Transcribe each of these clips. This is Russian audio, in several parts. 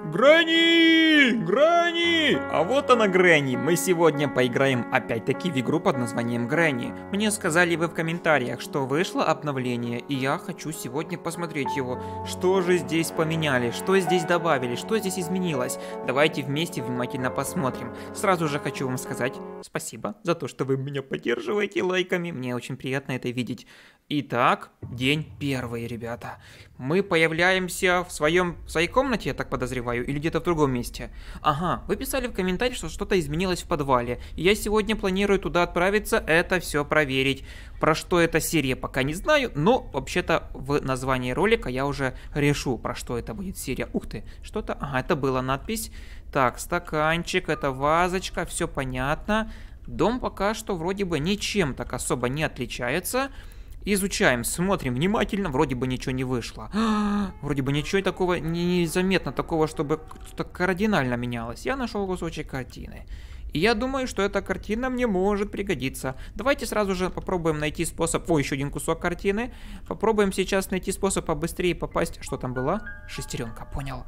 Грани! Грани! А вот она Грани. Мы сегодня поиграем опять-таки в игру под названием Грани. Мне сказали вы в комментариях, что вышло обновление, и я хочу сегодня посмотреть его. Что же здесь поменяли, что здесь добавили, что здесь изменилось. Давайте вместе внимательно посмотрим. Сразу же хочу вам сказать спасибо за то, что вы меня поддерживаете лайками. Мне очень приятно это видеть. Итак, день первый, ребята мы появляемся в, своем, в своей комнате, я так подозреваю, или где-то в другом месте. Ага, вы писали в комментарии, что что-то изменилось в подвале. я сегодня планирую туда отправиться, это все проверить. Про что эта серия пока не знаю, но вообще-то в названии ролика я уже решу, про что это будет серия. Ух ты, что-то... Ага, это была надпись. Так, стаканчик, это вазочка, все понятно. Дом пока что вроде бы ничем так особо не отличается. Изучаем, смотрим внимательно, вроде бы ничего не вышло. вроде бы ничего такого незаметно, такого, чтобы что-то кардинально менялось. Я нашел кусочек картины. И я думаю, что эта картина мне может пригодиться. Давайте сразу же попробуем найти способ... О, еще один кусок картины. Попробуем сейчас найти способ побыстрее попасть... Что там было? Шестеренка, понял.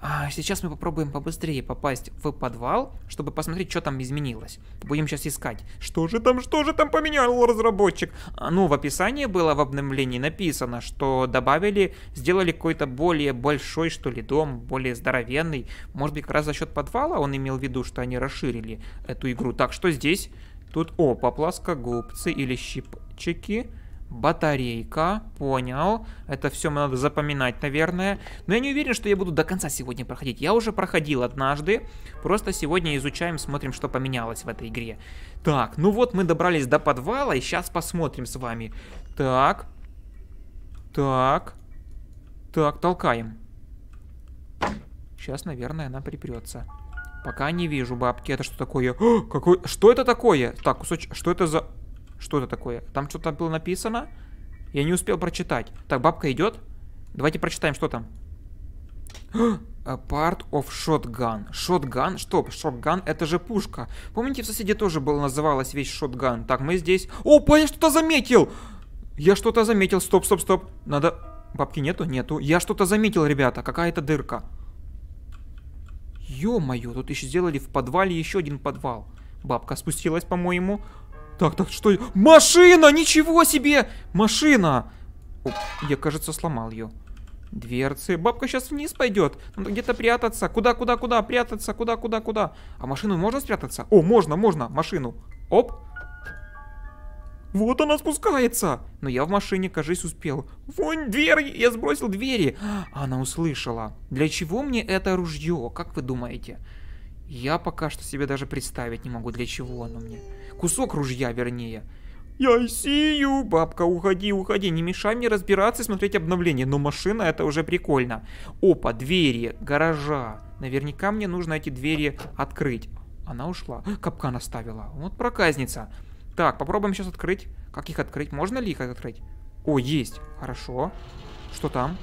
А, сейчас мы попробуем побыстрее попасть в подвал, чтобы посмотреть, что там изменилось. Будем сейчас искать. Что же там, что же там поменял разработчик? А, ну, в описании было в обновлении написано, что добавили, сделали какой-то более большой, что ли, дом, более здоровенный. Может быть, как раз за счет подвала он имел в виду, что они расширили эту игру. Так, что здесь? Тут, о, попласка губцы или щипчики. Батарейка, понял. Это все надо запоминать, наверное. Но я не уверен, что я буду до конца сегодня проходить. Я уже проходил однажды. Просто сегодня изучаем, смотрим, что поменялось в этой игре. Так, ну вот мы добрались до подвала, и сейчас посмотрим с вами. Так. Так. Так, толкаем. Сейчас, наверное, она припрется. Пока не вижу бабки. Это что такое? О, какой... Что это такое? Так, кусочек... Что это за... Что это такое? Там что-то было написано. Я не успел прочитать. Так, бабка идет. Давайте прочитаем, что там. A а, part of shotgun. Shotgun? Что? Shotgun это же пушка. Помните, в соседе тоже было, называлась вещь shotgun. Так, мы здесь... Опа, я что-то заметил! Я что-то заметил. Стоп, стоп, стоп. Надо... Бабки нету? Нету. Я что-то заметил, ребята. Какая-то дырка. Ё-моё, тут еще сделали в подвале еще один подвал. Бабка спустилась, по-моему. Так, так, что... Машина! Ничего себе! Машина! Оп, я, кажется, сломал ее. Дверцы. Бабка сейчас вниз пойдет. Надо где-то прятаться. Куда, куда, куда? Прятаться. Куда, куда, куда? А машину можно спрятаться? О, можно, можно. Машину. Оп. Вот она спускается. Но я в машине, кажись, успел. Вон дверь, я сбросил двери. А, она услышала. Для чего мне это ружье, как вы думаете? Я пока что себе даже представить не могу, для чего оно мне. Кусок ружья, вернее. Я сию, бабка, уходи, уходи, не мешай мне разбираться и смотреть обновление, но машина это уже прикольно. Опа, двери, гаража. Наверняка мне нужно эти двери открыть. Она ушла, капкан оставила, вот проказница. Так, попробуем сейчас открыть. Как их открыть? Можно ли их открыть? О, есть. Хорошо. Что там?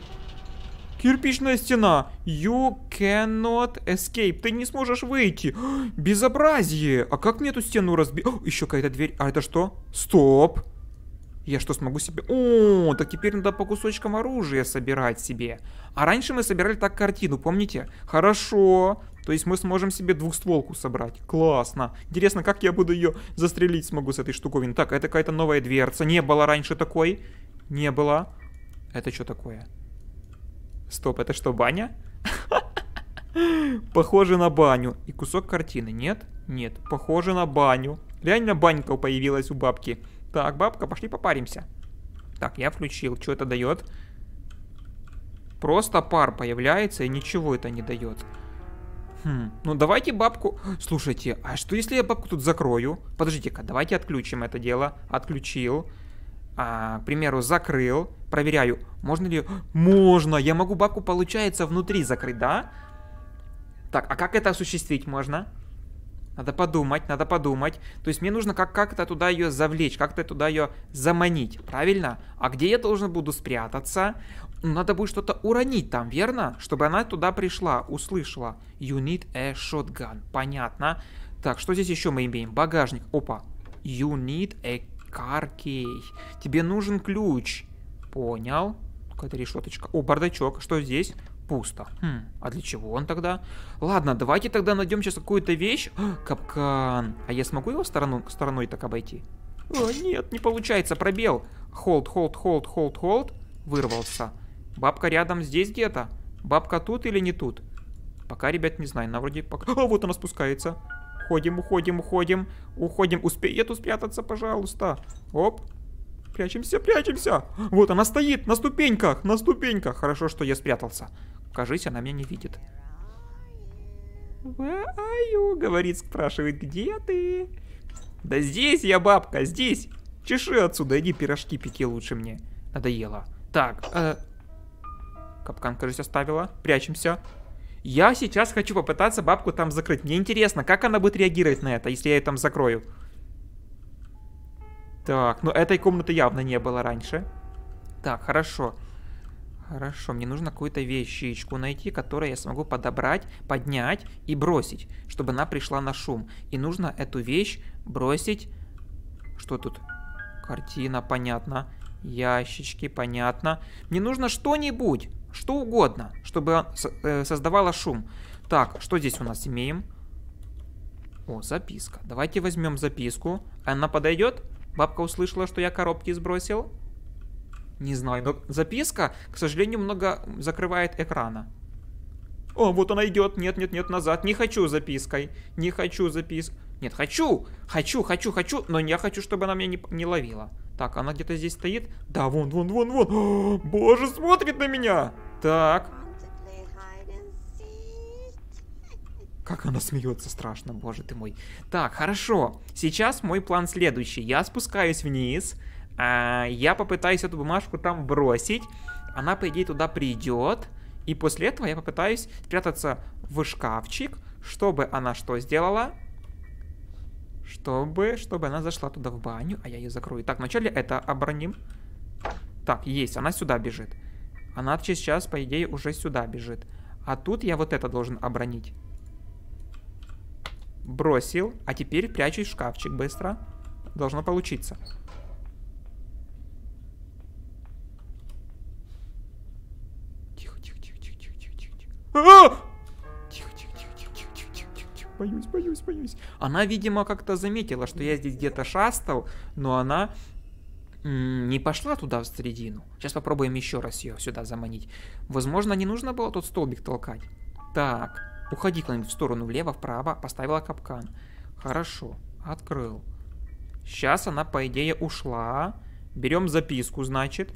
Кирпичная стена. You cannot escape. Ты не сможешь выйти. Безобразие. А как мне эту стену разбить? Еще какая-то дверь. А это что? Стоп. Я что, смогу себе... О, так теперь надо по кусочкам оружия собирать себе. А раньше мы собирали так картину, помните? Хорошо. То есть мы сможем себе двухстволку собрать. Классно. Интересно, как я буду ее застрелить смогу с этой штуковины. Так, это какая-то новая дверца. Не было раньше такой. Не было. Это что такое? Стоп, это что, баня? Похоже на баню. И кусок картины, нет? Нет, похоже на баню. Реально банька появилась у бабки. Так, бабка, пошли попаримся. Так, я включил. Что это дает? Просто пар появляется и ничего это не дает. Хм, ну давайте бабку... Слушайте, а что если я бабку тут закрою? Подождите-ка, давайте отключим это дело. Отключил. А, к примеру, закрыл. Проверяю, можно ли... Можно! Я могу бабку, получается, внутри закрыть, да? Так, а как это осуществить можно? Надо подумать, надо подумать. То есть мне нужно как- как-то туда ее завлечь, как-то туда ее заманить, правильно? А где я должен буду спрятаться? Надо будет что-то уронить там, верно? Чтобы она туда пришла, услышала. You need a shotgun. Понятно. Так, что здесь еще мы имеем? Багажник. Опа. You need a car key. Тебе нужен ключ. Понял. Какая-то решеточка. О, бардачок. Что здесь? Пусто. Хм, а для чего он тогда? Ладно, давайте тогда найдем сейчас какую-то вещь. А, капкан. А я смогу его сторону, стороной так обойти? О, а, нет, не получается. Пробел. Холд, холд, холд, холд, холд. Вырвался. Бабка рядом здесь где-то? Бабка тут или не тут? Пока, ребят, не знаю. На вроде пока... А, вот она спускается. Уходим, уходим, уходим. Уходим. Успей эту спрятаться, пожалуйста. Оп. Прячемся, прячемся. Вот она стоит на ступеньках, на ступеньках. Хорошо, что я спрятался. Кажись, она меня не видит. Where Говорит, спрашивает, где ты? Да здесь я, бабка, здесь. Чеши отсюда, иди пирожки пеки лучше мне. Надоело. Так, э, Капкан, кажется, оставила. Прячемся. Я сейчас хочу попытаться бабку там закрыть. Мне интересно, как она будет реагировать на это, если я ее там закрою. Так, но ну этой комнаты явно не было раньше. Так, хорошо. Хорошо, мне нужно какую-то вещичку найти, которую я смогу подобрать, поднять и бросить, чтобы она пришла на шум. И нужно эту вещь бросить... Что тут? Картина, понятно. Ящички, понятно. Мне нужно что-нибудь. Что угодно, чтобы э, создавало шум. Так, что здесь у нас имеем? О, записка. Давайте возьмем записку. Она подойдет? Бабка услышала, что я коробки сбросил? Не знаю, но записка, к сожалению, много закрывает экрана. О, вот она идет. Нет, нет, нет, назад. Не хочу запиской. Не хочу записку. Нет, хочу! Хочу, хочу, хочу, но я хочу, чтобы она меня не, не ловила. Так, она где-то здесь стоит. Да, вон, вон, вон, вон. О, боже, смотрит на меня! Так. Как она смеется, страшно, боже ты мой. Так, хорошо. Сейчас мой план следующий. Я спускаюсь вниз. А, я попытаюсь эту бумажку там бросить. Она, по идее, туда придет. И после этого я попытаюсь спрятаться в шкафчик, чтобы она что сделала? Чтобы, чтобы она зашла туда в баню, а я ее закрою. Так, вначале это оброним. Так, есть, она сюда бежит. Она сейчас, по идее, уже сюда бежит. А тут я вот это должен обронить. Бросил. А теперь прячусь в шкафчик быстро. Должно получиться. Тихо, тихо, тихо, тихо, тихо, тихо, тихо. Тихо, тихо, тихо, тихо, тихо, тихо, тихо, тихо. Боюсь, боюсь, боюсь. Она, видимо, как-то заметила, что я здесь где-то шастал, но она не пошла туда в середину. Сейчас попробуем еще раз ее сюда заманить. Возможно, не нужно было тот столбик толкать. Так, уходи к нибудь в сторону, влево, вправо, поставила капкан. Хорошо, открыл. Сейчас она, по идее, ушла. Берем записку, значит.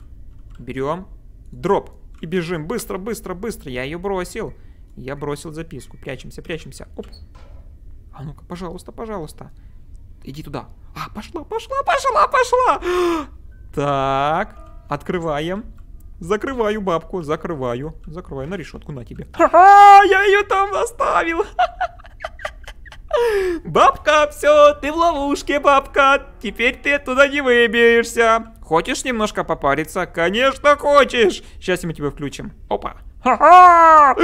Берем дроп и бежим. Быстро, быстро, быстро. Я ее бросил. Я бросил записку. Прячемся, прячемся. Оп. А ну-ка, пожалуйста, пожалуйста. Иди туда. А, пошла, пошла, пошла, пошла. Так, открываем. Закрываю бабку, закрываю, закрываю на решетку, на тебе. А, я ее там оставил. Бабка, все, ты в ловушке, бабка. Теперь ты туда не выберешься. Хочешь немножко попариться? Конечно, хочешь. Сейчас мы тебя включим. Опа. Ха-ха!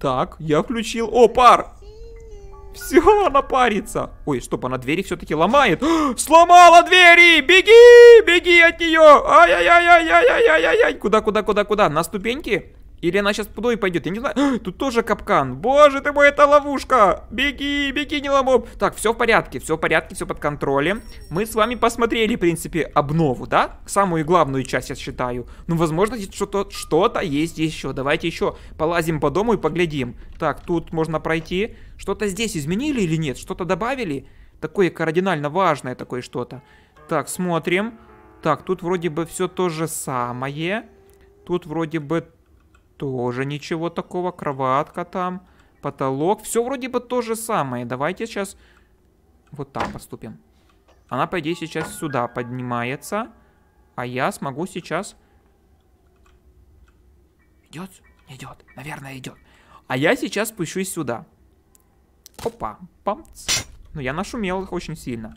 Так, я включил. О, пар! Все, она парится. Ой, стоп, она двери все-таки ломает. Сломала двери! Беги! Беги от нее! Ай-яй-яй-яй-яй-яй-яй-яй! Куда, куда, куда, куда? На ступеньки? Или она сейчас туда пойдет, я не знаю. А, тут тоже капкан. Боже ты мой, это ловушка. Беги, беги, не ломоб. Так, все в порядке, все в порядке, все под контролем. Мы с вами посмотрели, в принципе, обнову, да? Самую главную часть, я считаю. Ну, возможно, здесь что-то что есть еще. Давайте еще полазим по дому и поглядим. Так, тут можно пройти. Что-то здесь изменили или нет? Что-то добавили? Такое кардинально важное такое что-то. Так, смотрим. Так, тут вроде бы все то же самое. Тут вроде бы тоже ничего такого. Кроватка там. Потолок. Все вроде бы то же самое. Давайте сейчас вот так поступим. Она, по идее, сейчас сюда поднимается. А я смогу сейчас... Идет? Идет. Наверное, идет. А я сейчас спущусь сюда. Опа. Памц. Ну, я нашумел их очень сильно.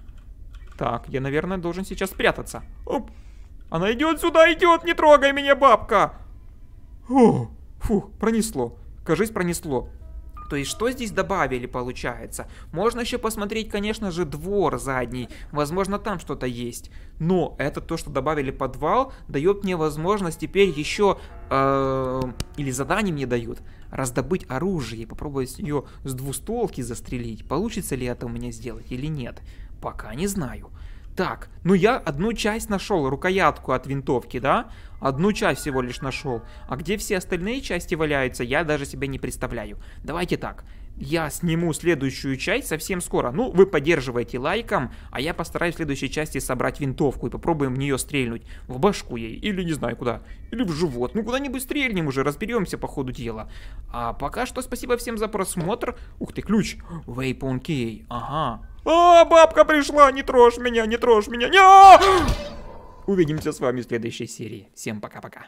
Так, я, наверное, должен сейчас спрятаться. Оп. Она идет сюда, идет, не трогай меня, бабка. О, фух, пронесло. Кажись, пронесло. То есть что здесь добавили, получается? Можно еще посмотреть, конечно же, двор задний. Возможно, там что-то есть. Но это то, что добавили подвал, дает мне возможность теперь еще... Э, или задание мне дают. Раздобыть оружие и попробовать ее с двустолки застрелить. Получится ли это у меня сделать или нет? Пока не знаю. Так, ну я одну часть нашел, рукоятку от винтовки, да? Одну часть всего лишь нашел. А где все остальные части валяются, я даже себе не представляю. Давайте так, я сниму следующую часть совсем скоро. Ну, вы поддерживаете лайком, а я постараюсь в следующей части собрать винтовку и попробуем в нее стрельнуть. В башку ей, или не знаю куда, или в живот. Ну, куда-нибудь стрельнем уже, разберемся по ходу дела. А пока что спасибо всем за просмотр. Ух ты, ключ. Вейпон Кей, ага. А, бабка пришла, не трожь меня, не трожь меня. Увидимся с вами в следующей серии. Всем пока-пока.